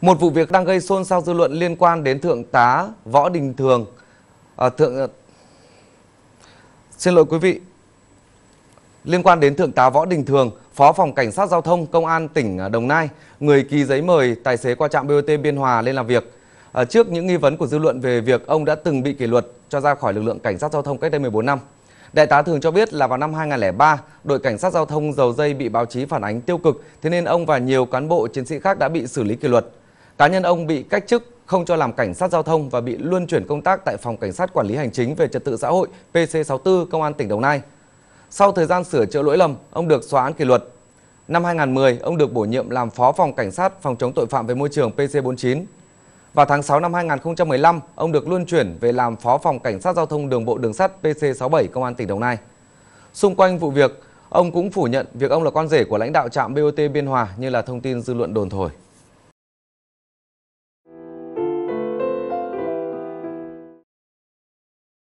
Một vụ việc đang gây xôn xao dư luận liên quan đến Thượng tá Võ Đình Thường. À, thượng à, Xin lỗi quý vị. Liên quan đến Thượng tá Võ Đình Thường, Phó phòng Cảnh sát Giao thông Công an tỉnh à, Đồng Nai, người ký giấy mời tài xế qua trạm BOT Biên Hòa lên làm việc. À, trước những nghi vấn của dư luận về việc ông đã từng bị kỷ luật cho ra khỏi lực lượng Cảnh sát Giao thông cách đây 14 năm. Đại tá Thường cho biết là vào năm 2003, đội cảnh sát giao thông dầu dây bị báo chí phản ánh tiêu cực, thế nên ông và nhiều cán bộ chiến sĩ khác đã bị xử lý kỷ luật. Cá nhân ông bị cách chức không cho làm cảnh sát giao thông và bị luân chuyển công tác tại phòng cảnh sát quản lý hành chính về trật tự xã hội PC64 công an tỉnh Đồng Nai. Sau thời gian sửa chữa lỗi lầm, ông được xóa án kỷ luật. Năm 2010, ông được bổ nhiệm làm phó phòng cảnh sát phòng chống tội phạm về môi trường PC49. và tháng 6 năm 2015, ông được luân chuyển về làm phó phòng cảnh sát giao thông đường bộ đường sắt PC67 công an tỉnh Đồng Nai. Xung quanh vụ việc, ông cũng phủ nhận việc ông là con rể của lãnh đạo trạm BOT Biên Hòa như là thông tin dư luận đồn thổi.